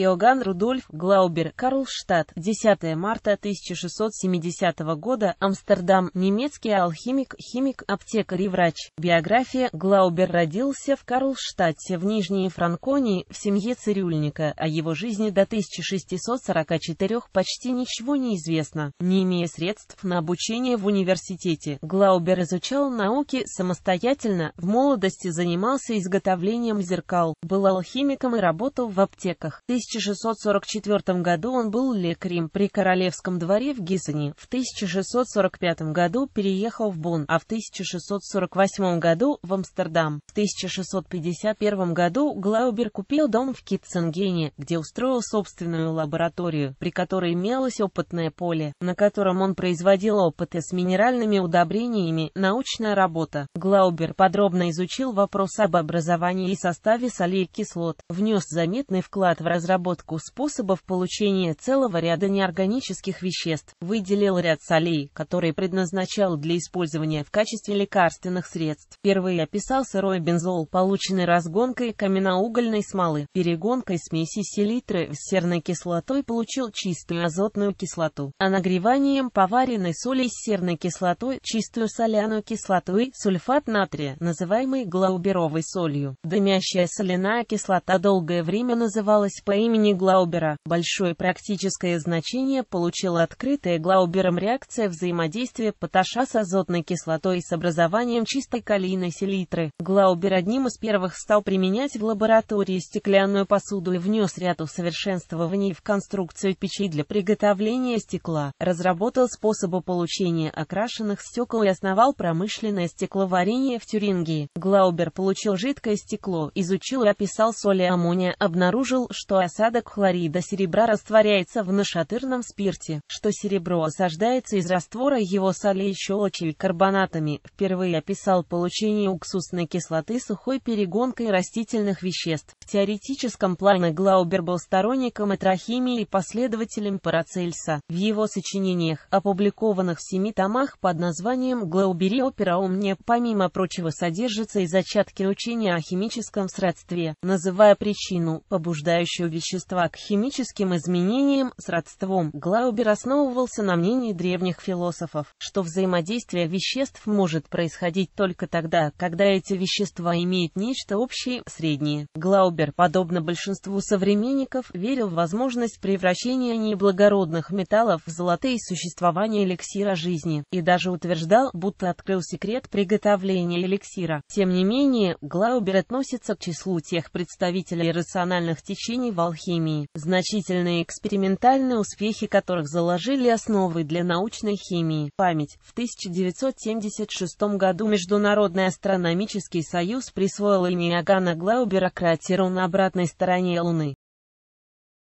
Иоганн Рудольф Глаубер, Карлштадт, 10 марта 1670 года, Амстердам, немецкий алхимик, химик, аптекарь и врач. Биография Глаубер родился в Карлштадте в Нижней Франконии в семье цирюльника, о а его жизни до 1644 почти ничего не известно. Не имея средств на обучение в университете, Глаубер изучал науки самостоятельно, в молодости занимался изготовлением зеркал, был алхимиком и работал в аптеках. 1644 году он был лекарем при королевском дворе в Гиссене, в 1645 году переехал в Бун, а в 1648 году в Амстердам. В 1651 году Глаубер купил дом в Китценгене, где устроил собственную лабораторию, при которой имелось опытное поле, на котором он производил опыты с минеральными удобрениями, научная работа. Глаубер подробно изучил вопрос об образовании и составе солей кислот, внес заметный вклад в разработку разработку способов получения целого ряда неорганических веществ, выделил ряд солей, которые предназначал для использования в качестве лекарственных средств. Впервые описал сырой бензол, полученный разгонкой каменноугольной смолы. Перегонкой смеси селитры с серной кислотой получил чистую азотную кислоту, а нагреванием поваренной соли с серной кислотой чистую соляную кислоту и сульфат натрия, называемый глауберовой солью. Дымящая соляная кислота долгое время называлась по имени имени Глаубера. Большое практическое значение получила открытая Глаубером реакция взаимодействия поташа с азотной кислотой с образованием чистой калийной селитры. Глаубер одним из первых стал применять в лаборатории стеклянную посуду и внес ряд усовершенствований в конструкцию печей для приготовления стекла, разработал способы получения окрашенных стекол и основал промышленное стекловарение в Тюрингии. Глаубер получил жидкое стекло, изучил и описал соли аммония, обнаружил, что ас осадок хлорида серебра растворяется в нашатырном спирте, что серебро осаждается из раствора его солей щелочей карбонатами, впервые описал получение уксусной кислоты сухой перегонкой растительных веществ. В теоретическом плане Глаубер был сторонником этрохимии и последователем Парацельса. В его сочинениях, опубликованных в семи томах под названием «Глауберио пераумне», помимо прочего содержится и зачатки учения о химическом сродстве, называя причину, побуждающую вещества к химическим изменениям с родством, Глаубер основывался на мнении древних философов, что взаимодействие веществ может происходить только тогда, когда эти вещества имеют нечто общее, среднее. Глаубер, подобно большинству современников, верил в возможность превращения неблагородных металлов в золотые и существование эликсира жизни, и даже утверждал, будто открыл секрет приготовления эликсира. Тем не менее, Глаубер относится к числу тех представителей рациональных течений волшебства, алхимии, значительные экспериментальные успехи которых заложили основы для научной химии. Память. В 1976 году Международный астрономический союз присвоил имя Агана Глаубера кратеру на обратной стороне Луны.